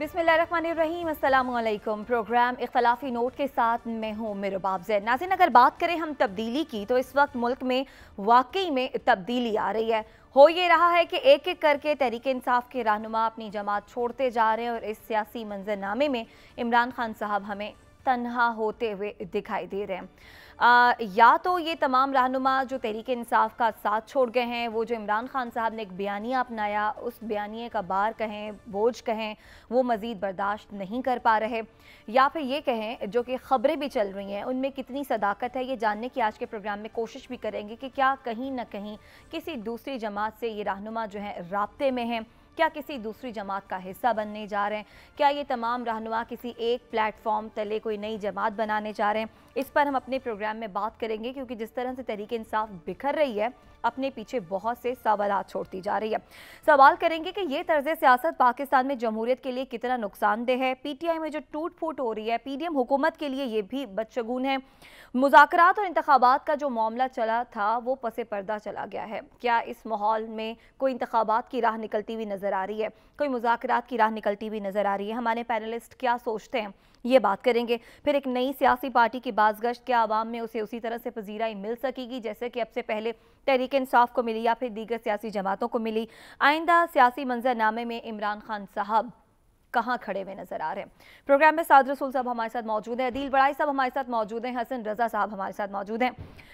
बिसमीम programme इख्तलाफी note के साथ मैं हूँ मेरबाब जैन नाजिन अगर बात करें हम तब्दीली की तो इस वक्त मुल्क में वाकई में तब्दीली आ रही है हो ये रहा है कि एक एक करके तहरीक इंसाफ के रहनुमा अपनी जमात छोड़ते जा रहे हैं और इस सियासी मंजरनामे में इमरान खान साहब हमें तन्हा होते हुए दिखाई दे रहे हैं आ, या तो ये तमाम रहनुमा जो तहरीक इंसाफ का साथ छोड़ गए हैं वो जो इमरान खान साहब ने एक बयानिया अपनाया उस बयानिए का बार कहें बोझ कहें वो मज़ीद बर्दाश्त नहीं कर पा रहे या फिर ये कहें जो कि ख़बरें भी चल रही हैं उनमें कितनी सदाकत है ये जानने की आज के प्रोग्राम में कोशिश भी करेंगे कि क्या कहीं ना कहीं किसी दूसरी जमात से ये रहनुमा जो है रबते में हैं क्या किसी दूसरी जमात का हिस्सा बनने जा रहे हैं क्या ये तमाम रहनुमा किसी एक प्लेटफॉर्म तले कोई नई जमात बनाने जा रहे हैं इस पर हम अपने प्रोग्राम में बात करेंगे क्योंकि जिस तरह से तहरीक इंसाफ बिखर रही है अपने पीछे बहुत से सवाल छोड़ती जा रही है सवाल करेंगे कि ये तर्ज सियासत पाकिस्तान में जमहूरियत के लिए कितना नुकसानदेह है पीटीआई में जो टूट फूट हो रही है पीडीएम हुकूमत के लिए ये भी बदशगून है मुजाकरात और इंतबात का जो मामला चला था वो पसे पर्दा चला गया है क्या इस माहौल में कोई इंतबात की राह निकलती हुई नजर नज़र आ रही है कोई मुजाकर की राह निकलती हुई नज़र आ रही है हमारे पैनलिस्ट क्या सोचते हैं ये बात करेंगे फिर एक नई सियासी पार्टी की बाजगश्त क्या आवाम में उसे उसी तरह से पजीराई मिल सकेगी जैसे कि अब से पहले तहरीक इंसाफ को मिली या फिर दीगर सियासी जमातों को मिली आइंदा सियासी मंजरनामे में इमरान खान साहब कहाँ खड़े हुए नजर आ रहे हैं प्रोग्राम में साद रसूल साहब हमारे साथ मौजूद हैं अदील बड़ाई साहब हमारे साथ मौजूद हैं हसन रजा साहब हमारे साथ मौजूद हैं